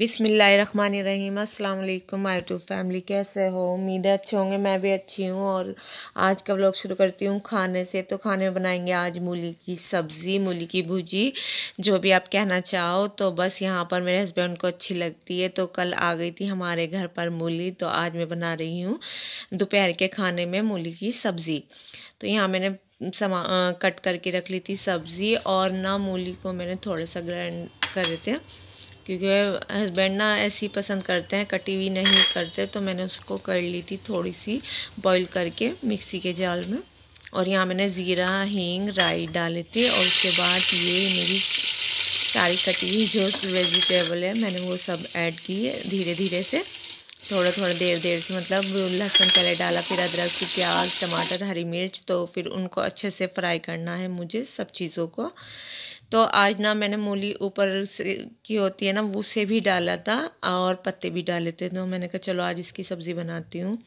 बिसमीम अल्लाम आई to family कैसे हो उम्मीद है अच्छे होंगे मैं भी अच्छी हूँ और आज का व्लॉग शुरू करती हूँ खाने से तो खाने में बनाएंगे आज मूली की सब्ज़ी मूली की भुजी जो भी आप कहना चाहो तो बस यहाँ पर मेरे हस्बैंड को अच्छी लगती है तो कल आ गई थी हमारे घर पर मूली तो आज मैं बना रही हूँ दोपहर के खाने में मूली की सब्ज़ी तो यहाँ मैंने समा कट करके रख ली थी सब्ज़ी और ना मूली को मैंने थोड़ा सा ग्राइंड कर देते थे क्योंकि हस्बैंड ना ऐसी पसंद करते हैं कटी हुई नहीं करते तो मैंने उसको कर ली थी थोड़ी सी बॉईल करके मिक्सी के जाल में और यहाँ मैंने ज़ीरा हींग राई डाले थे और उसके बाद ये मेरी सारी कटी हुई जो वेजिटेबल है मैंने वो सब ऐड की धीरे धीरे से थोड़ा थोड़ा देर देर से मतलब लहसुन पहले डाला फिर अदरक फिर प्याज टमाटर हरी मिर्च तो फिर उनको अच्छे से फ्राई करना है मुझे सब चीज़ों को तो आज ना मैंने मूली ऊपर से की होती है ना उसे भी डाला था और पत्ते भी डाले थे तो मैंने कहा चलो आज इसकी सब्ज़ी बनाती हूँ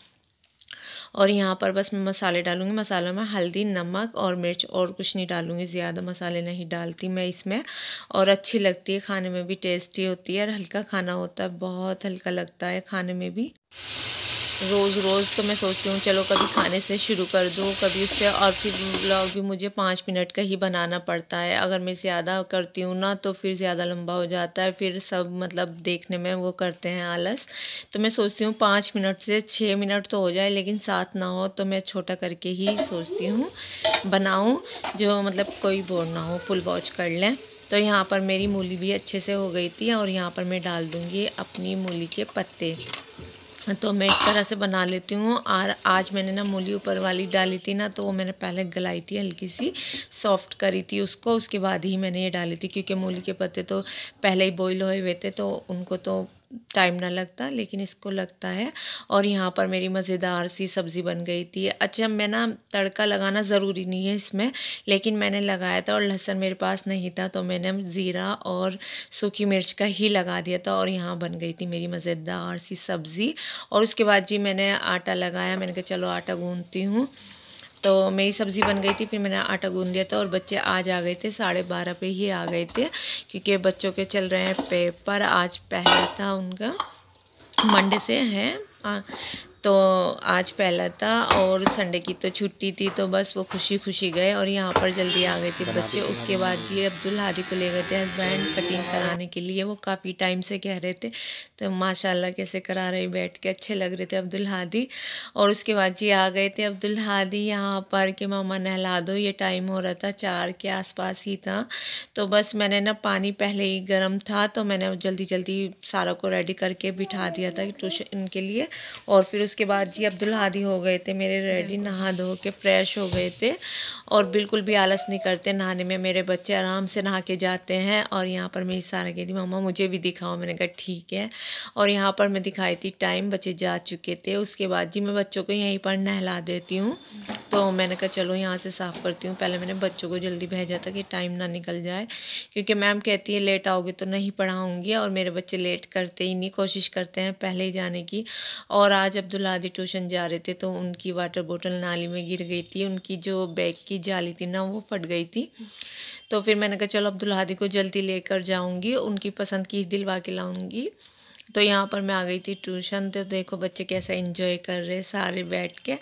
और यहाँ पर बस मैं मसाले डालूँगी मसालों में हल्दी नमक और मिर्च और कुछ नहीं डालूँगी ज़्यादा मसाले नहीं डालती मैं इसमें और अच्छी लगती है खाने में भी टेस्टी होती है और हल्का खाना होता है बहुत हल्का लगता है खाने में भी रोज़ रोज़ तो मैं सोचती हूँ चलो कभी खाने से शुरू कर दूँ कभी उससे और फिर ब्लॉग भी मुझे पाँच मिनट का ही बनाना पड़ता है अगर मैं ज़्यादा करती हूँ ना तो फिर ज़्यादा लंबा हो जाता है फिर सब मतलब देखने में वो करते हैं आलस तो मैं सोचती हूँ पाँच मिनट से छः मिनट तो हो जाए लेकिन सात ना हो तो मैं छोटा करके ही सोचती हूँ बनाऊँ जो मतलब कोई बोर ना हो फुल वॉच कर लें तो यहाँ पर मेरी मूली भी अच्छे से हो गई थी और यहाँ पर मैं डाल दूँगी अपनी मूली के पत्ते तो मैं इस तरह से बना लेती हूँ और आज मैंने ना मूली ऊपर वाली डाली थी ना तो वो मैंने पहले गलाई थी हल्की सी सॉफ्ट करी थी उसको उसके बाद ही मैंने ये डाली थी क्योंकि मूली के पत्ते तो पहले ही बॉईल हुए हुए थे तो उनको तो टाइम ना लगता लेकिन इसको लगता है और यहाँ पर मेरी मज़ेदार सी सब्ज़ी बन गई थी अच्छा मैं ना तड़का लगाना ज़रूरी नहीं है इसमें लेकिन मैंने लगाया था और लहसुन मेरे पास नहीं था तो मैंने ज़ीरा और सूखी मिर्च का ही लगा दिया था और यहाँ बन गई थी मेरी मज़ेदार सी सब्ज़ी और उसके बाद जी मैंने आटा लगाया मैंने कहा चलो आटा गूँधती हूँ तो मेरी सब्ज़ी बन गई थी फिर मैंने आटा गूंद दिया था और बच्चे आज आ गए थे साढ़े बारह पे ही आ गए थे क्योंकि बच्चों के चल रहे हैं पेपर आज पहला था उनका मंडे से है तो आज पहला था और संडे की तो छुट्टी थी तो बस वो खुशी खुशी गए और यहाँ पर जल्दी आ गए थे बच्चे उसके बाद जी अब्दुल हादी को ले गए थे हस्बैंड कटिंग कराने के लिए वो काफ़ी टाइम से कह रहे थे तो माशाल्लाह कैसे करा रहे बैठ के अच्छे लग रहे थे अब्दुल हादी और उसके बाद जी आ गए थे अब्दुल हादी यहाँ पर कि मामा नहला दो ये टाइम हो रहा था चार के आस ही था तो बस मैंने ना पानी पहले ही गर्म था तो मैंने जल्दी जल्दी सारा को रेडी करके बिठा दिया था ट्यूशन के लिए और फिर उसके बाद जी अब्दुल हादी हो गए थे मेरे रेडी नहा धो के फ्रेश हो गए थे और बिल्कुल भी आलस नहीं करते नहाने में मेरे बच्चे आराम से नहा के जाते हैं और यहाँ पर मेरी सारा कहती मम्मा मुझे भी दिखाओ मैंने कहा ठीक है और यहाँ पर मैं दिखाई थी टाइम बच्चे जा चुके थे उसके बाद जी मैं बच्चों को यहीं पर नहला देती हूँ तो मैंने कहा चलो यहाँ से साफ़ करती हूँ पहले मैंने बच्चों को जल्दी भेजा था कि टाइम ना निकल जाए क्योंकि मैम कहती है लेट आओगे तो नहीं पढ़ाऊँगी और मेरे बच्चे लेट करते ही नहीं कोशिश करते हैं पहले ही जाने की और आज अब्दुल्लादी ट्यूशन जा रहे थे तो उनकी वाटर बॉटल नाली में गिर गई थी उनकी जो बैग की जाली थी ना वो फट गई थी तो फिर मैंने कहा चलो हादी को जल्दी लेकर जाऊँगी उनकी पसंद की दिलवा के लाऊँगी तो यहाँ पर मैं आ गई थी ट्यूशन तो देखो बच्चे कैसे इन्जॉय कर रहे सारे बैठ के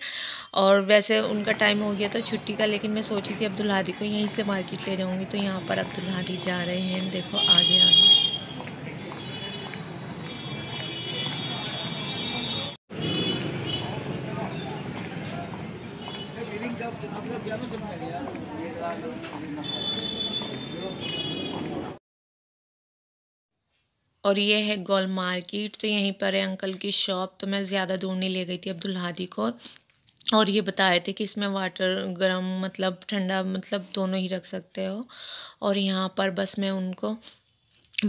और वैसे उनका टाइम हो गया था छुट्टी का लेकिन मैं सोची थी अब्दुल हादी को यहीं से मार्केट ले जाऊँगी तो यहाँ पर अब्दुल हादी जा रहे हैं देखो आगे आगे और ये है गोल मार्केट तो यहीं पर है अंकल की शॉप तो मैं ज़्यादा दूर नहीं ले गई थी अब्दुल हादी को और ये बता रहे थे कि इसमें वाटर गर्म मतलब ठंडा मतलब दोनों ही रख सकते हो और यहाँ पर बस मैं उनको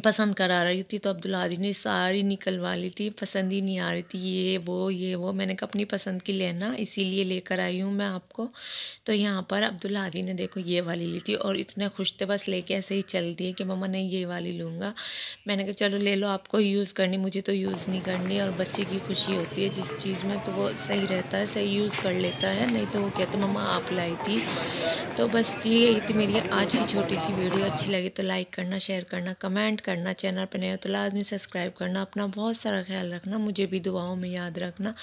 पसंद करा रही थी तो अब्दुल हादी ने सारी निकलवा ली थी पसंद ही नहीं आ रही थी ये वो ये वो मैंने कहा अपनी पसंद की लेना इसीलिए लेकर आई हूँ मैं आपको तो यहाँ पर अब्दुल हादी ने देखो ये वाली ली थी और इतने खुश थे बस लेके ऐसे ही चल दिए कि मम्मा नहीं ये वाली लूँगा मैंने कहा चलो ले लो आपको यूज़ करनी मुझे तो यूज़ नहीं करनी और बच्चे की खुशी होती है जिस चीज़ में तो वो सही रहता है सही यूज़ कर लेता है नहीं तो वो कहते मम्मा आप लाई थी तो बस ये थी मेरी आज की छोटी सी वीडियो अच्छी लगी तो लाइक करना शेयर करना कमेंट कमेंट करना चैनल पर हो तो लाजमी सब्सक्राइब करना अपना बहुत सारा ख्याल रखना मुझे भी दुआओं में याद रखना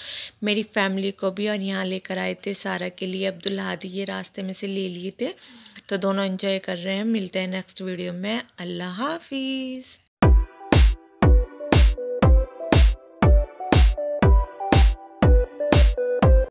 मेरी फैमिली को भी और यहाँ लेकर आए थे सारा के लिए अब्दुल हादी ये रास्ते में से ले लिए थे तो दोनों इन्जॉय कर रहे हैं मिलते हैं नेक्स्ट वीडियो में अल्लाह हाफिज़